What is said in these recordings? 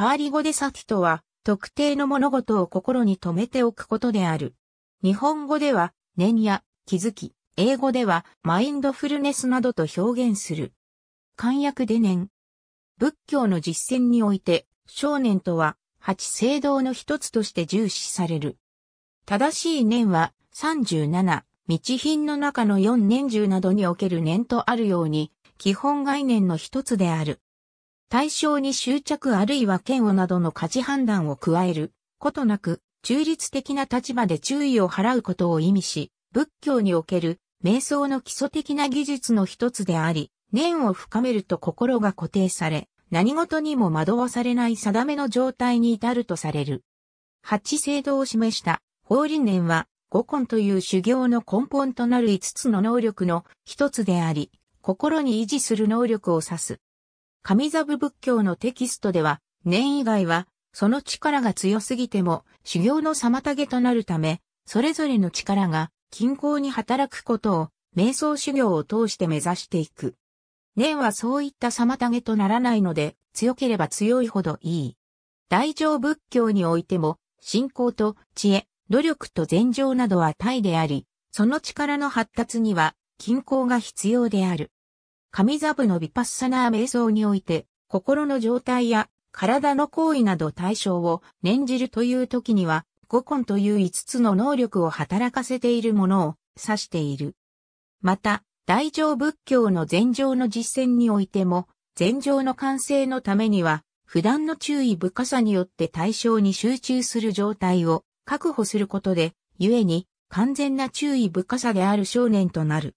パーリ語で先とは、特定の物事を心に留めておくことである。日本語では、念や気づき、英語では、マインドフルネスなどと表現する。漢訳で念。仏教の実践において、少年とは、八聖道の一つとして重視される。正しい念は、37、道品の中の4年中などにおける念とあるように、基本概念の一つである。対象に執着あるいは嫌悪などの価値判断を加えることなく、中立的な立場で注意を払うことを意味し、仏教における瞑想の基礎的な技術の一つであり、念を深めると心が固定され、何事にも惑わされない定めの状態に至るとされる。八制度を示した法輪念は五根という修行の根本となる五つの能力の一つであり、心に維持する能力を指す。上座部仏教のテキストでは、念以外は、その力が強すぎても、修行の妨げとなるため、それぞれの力が、均衡に働くことを、瞑想修行を通して目指していく。念はそういった妨げとならないので、強ければ強いほどいい。大乗仏教においても、信仰と知恵、努力と禅情などは体であり、その力の発達には、均衡が必要である。上座部のヴィパッサナー瞑想において、心の状態や体の行為など対象を念じるという時には、五根という五つの能力を働かせているものを指している。また、大乗仏教の禅情の実践においても、禅情の完成のためには、普段の注意深さによって対象に集中する状態を確保することで、故に完全な注意深さである少年となる。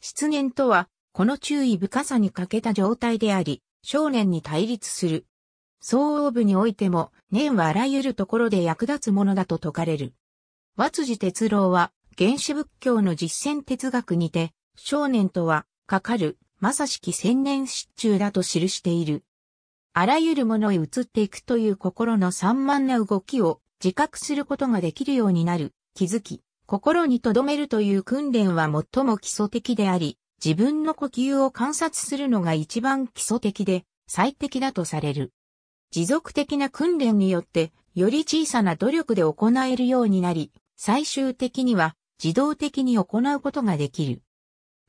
失念とは、この注意深さに欠けた状態であり、少年に対立する。総応部においても、年はあらゆるところで役立つものだと説かれる。和辻哲郎は、原始仏教の実践哲学にて、少年とは、かかる、まさしき千年失中だと記している。あらゆるものへ移っていくという心の散漫な動きを自覚することができるようになる、気づき、心に留めるという訓練は最も基礎的であり、自分の呼吸を観察するのが一番基礎的で最適だとされる。持続的な訓練によって、より小さな努力で行えるようになり、最終的には自動的に行うことができる。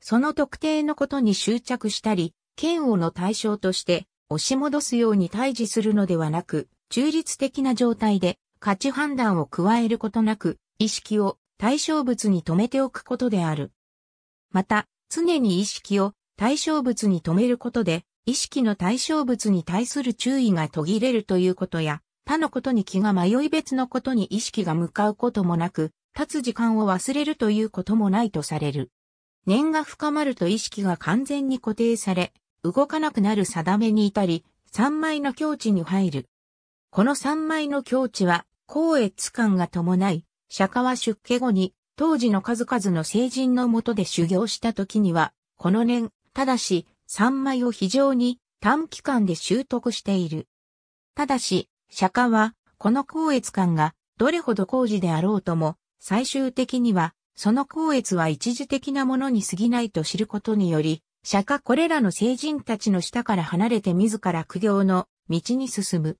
その特定のことに執着したり、嫌悪の対象として押し戻すように対峙するのではなく、中立的な状態で価値判断を加えることなく、意識を対象物に止めておくことである。また、常に意識を対象物に止めることで、意識の対象物に対する注意が途切れるということや、他のことに気が迷い別のことに意識が向かうこともなく、立つ時間を忘れるということもないとされる。念が深まると意識が完全に固定され、動かなくなる定めに至り、三枚の境地に入る。この三枚の境地は、高越感が伴い、釈迦は出家後に当時の数々の聖人のもとで修行した時には、この年、ただし、三枚を非常に短期間で習得している。ただし、釈迦は、この光悦感が、どれほど工事であろうとも、最終的には、その光悦は一時的なものに過ぎないと知ることにより、釈迦これらの聖人たちの下から離れて自ら苦行の道に進む。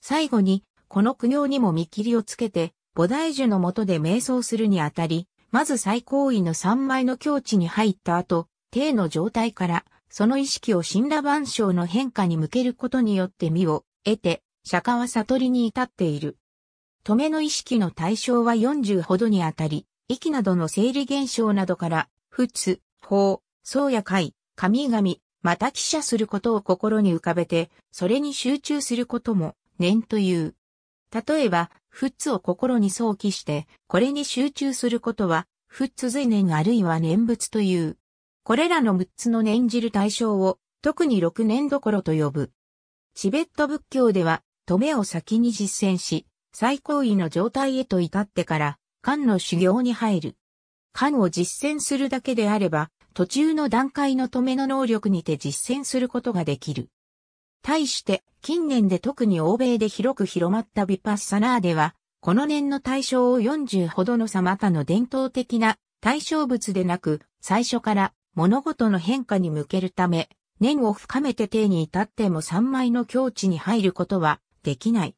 最後に、この苦行にも見切りをつけて、菩提樹の下で瞑想するにあたり、まず最高位の三枚の境地に入った後、低の状態から、その意識を神羅万象の変化に向けることによって身を得て、釈迦は悟りに至っている。止めの意識の対象は40ほどにあたり、息などの生理現象などから、仏、法、僧や会、神々、また記者することを心に浮かべて、それに集中することも、念という。例えば、フッツを心に想起して、これに集中することは、フッツ随念あるいは念仏という。これらの6つの念じる対象を、特に6年どころと呼ぶ。チベット仏教では、止めを先に実践し、最高位の状態へと至ってから、漢の修行に入る。漢を実践するだけであれば、途中の段階の止めの能力にて実践することができる。対して、近年で特に欧米で広く広まったビパッサナーでは、この年の対象を40ほどの様々の伝統的な対象物でなく、最初から物事の変化に向けるため、年を深めて手に至っても3枚の境地に入ることはできない。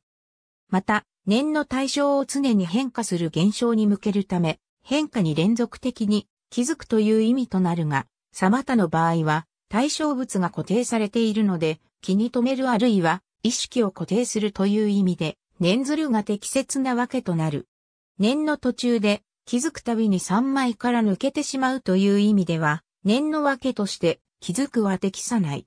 また、年の対象を常に変化する現象に向けるため、変化に連続的に気づくという意味となるが、様々の場合は、対象物が固定されているので、気に留めるあるいは意識を固定するという意味で、念ずるが適切なわけとなる。念の途中で気づくたびに三枚から抜けてしまうという意味では、念のわけとして気づくは適さない。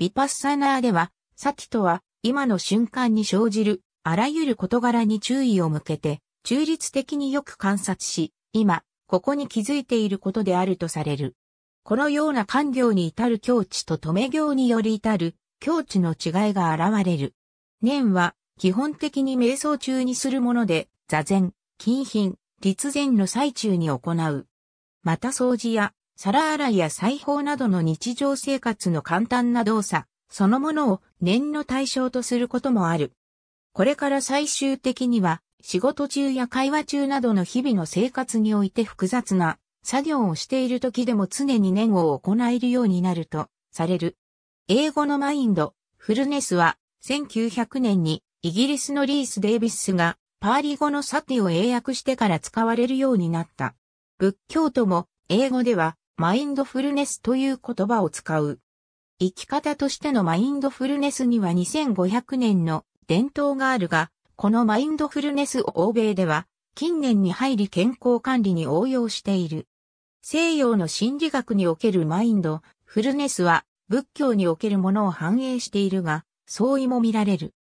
ビパッサナーでは、サティとは今の瞬間に生じるあらゆる事柄に注意を向けて、中立的によく観察し、今、ここに気づいていることであるとされる。このような官業に至る境地と止め行により至る境地の違いが現れる。念は基本的に瞑想中にするもので、座禅、金品、立禅の最中に行う。また掃除や皿洗いや裁縫などの日常生活の簡単な動作、そのものを念の対象とすることもある。これから最終的には、仕事中や会話中などの日々の生活において複雑な作業をしている時でも常に念を行えるようになるとされる。英語のマインド、フルネスは、1900年にイギリスのリース・デイビスがパーリ語のサティを英訳してから使われるようになった。仏教徒も英語ではマインドフルネスという言葉を使う。生き方としてのマインドフルネスには2500年の伝統があるが、このマインドフルネスを欧米では近年に入り健康管理に応用している。西洋の心理学におけるマインド、フルネスは仏教におけるものを反映しているが、相違も見られる。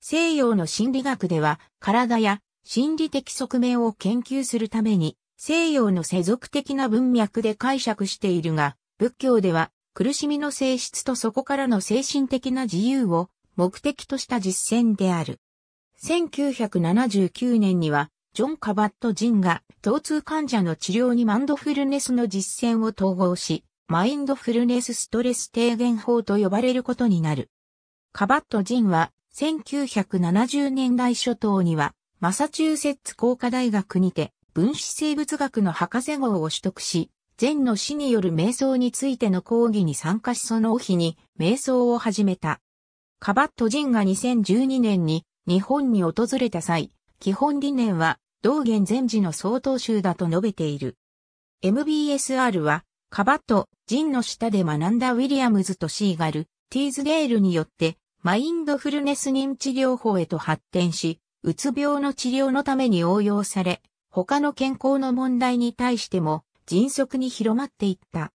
西洋の心理学では、体や心理的側面を研究するために、西洋の世俗的な文脈で解釈しているが、仏教では苦しみの性質とそこからの精神的な自由を目的とした実践である。1979年には、ジョン・カバット・ジンが、疼痛患者の治療にマンドフルネスの実践を統合し、マインドフルネスストレス低減法と呼ばれることになる。カバット・ジンは1970年代初頭にはマサチューセッツ工科大学にて分子生物学の博士号を取得し、禅の死による瞑想についての講義に参加しその日に瞑想を始めた。カバット・ジンが2012年に日本に訪れた際、基本理念は道元禅師の総統集だと述べている。MBSR はカバとジンの下で学んだウィリアムズとシーガル、ティーズデールによってマインドフルネス認知療法へと発展し、うつ病の治療のために応用され、他の健康の問題に対しても迅速に広まっていった。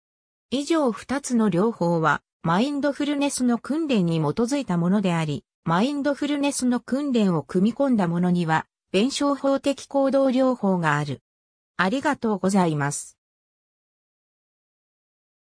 以上二つの療法は、マインドフルネスの訓練に基づいたものであり、マインドフルネスの訓練を組み込んだものには、弁証法的行動療法がある。ありがとうございます。